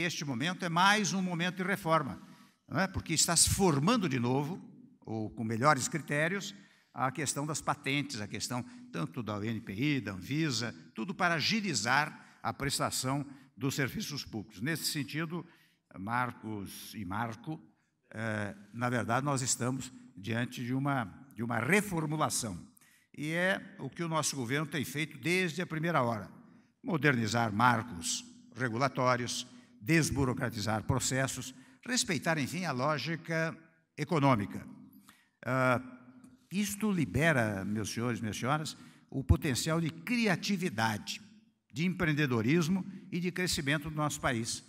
Este momento é mais um momento de reforma, é? porque está se formando de novo, ou com melhores critérios, a questão das patentes, a questão tanto da UNPI, da Anvisa, tudo para agilizar a prestação dos serviços públicos. Nesse sentido, Marcos e Marco, eh, na verdade, nós estamos diante de uma, de uma reformulação. E é o que o nosso governo tem feito desde a primeira hora: modernizar marcos regulatórios, desburocratizar processos, respeitar, enfim, a lógica econômica. Uh, isto libera, meus senhores, minhas senhoras, o potencial de criatividade, de empreendedorismo e de crescimento do nosso país.